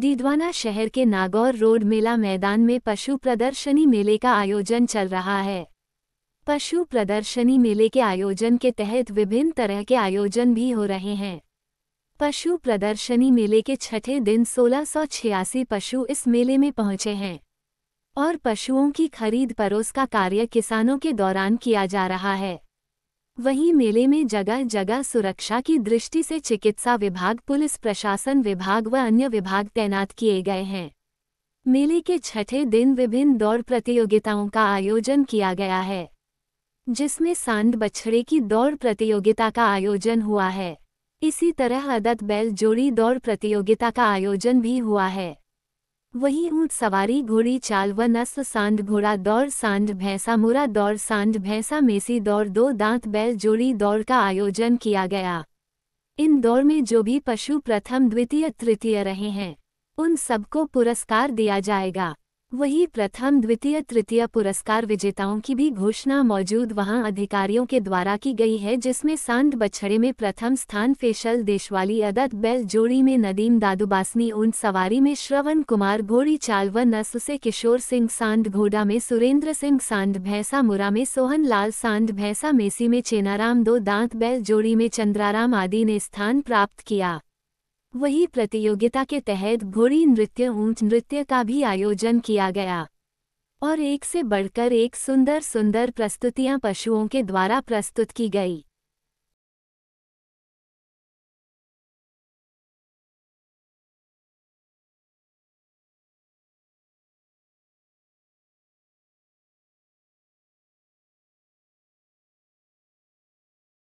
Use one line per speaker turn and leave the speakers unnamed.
दीदवाना शहर के नागौर रोड मेला मैदान में पशु प्रदर्शनी मेले का आयोजन चल रहा है पशु प्रदर्शनी मेले के आयोजन के तहत विभिन्न तरह के आयोजन भी हो रहे हैं पशु प्रदर्शनी मेले के छठे दिन सोलह पशु इस मेले में पहुंचे हैं और पशुओं की खरीद परोस का कार्य किसानों के दौरान किया जा रहा है वहीं मेले में जगह जगह सुरक्षा की दृष्टि से चिकित्सा विभाग पुलिस प्रशासन विभाग व अन्य विभाग तैनात किए गए हैं मेले के छठे दिन विभिन्न दौड़ प्रतियोगिताओं का आयोजन किया गया है जिसमें सांड बछड़े की दौड़ प्रतियोगिता का आयोजन हुआ है इसी तरह अदत बैल जोड़ी दौड़ प्रतियोगिता का आयोजन भी हुआ है वहीं ऊंट सवारी घोड़ी चाल व नस्ल सांड घोड़ा दौड़ सांड भैंसा मुरा दौड़ सांड भैंसा मेसी दौड़ दो दांत बैल जोड़ी दौड़ का आयोजन किया गया इन दौड़ में जो भी पशु प्रथम द्वितीय तृतीय रहे हैं उन सबको पुरस्कार दिया जाएगा वहीं प्रथम द्वितीय तृतीय पुरस्कार विजेताओं की भी घोषणा मौजूद वहां अधिकारियों के द्वारा की गई है जिसमें सांड बछड़े में प्रथम स्थान फेशल देशवाली अदत बैल जोड़ी में नदीम दादुबासनी ऊंट सवारी में श्रवण कुमार घोड़ी चाल व नसुसे किशोर सिंह सांड घोड़ा में सुरेंद्र सिंह सांड भैंसा मुरा में सोहन लाल सांड भैंसा मेसी में चेनाराम दो दांत बैल जोड़ी में चंद्राराम आदि ने स्थान प्राप्त किया वही प्रतियोगिता के तहत घोड़ी नृत्य ऊंच नृत्य का भी आयोजन किया गया और एक से बढ़कर एक सुंदर सुंदर प्रस्तुतियां पशुओं के द्वारा प्रस्तुत की गई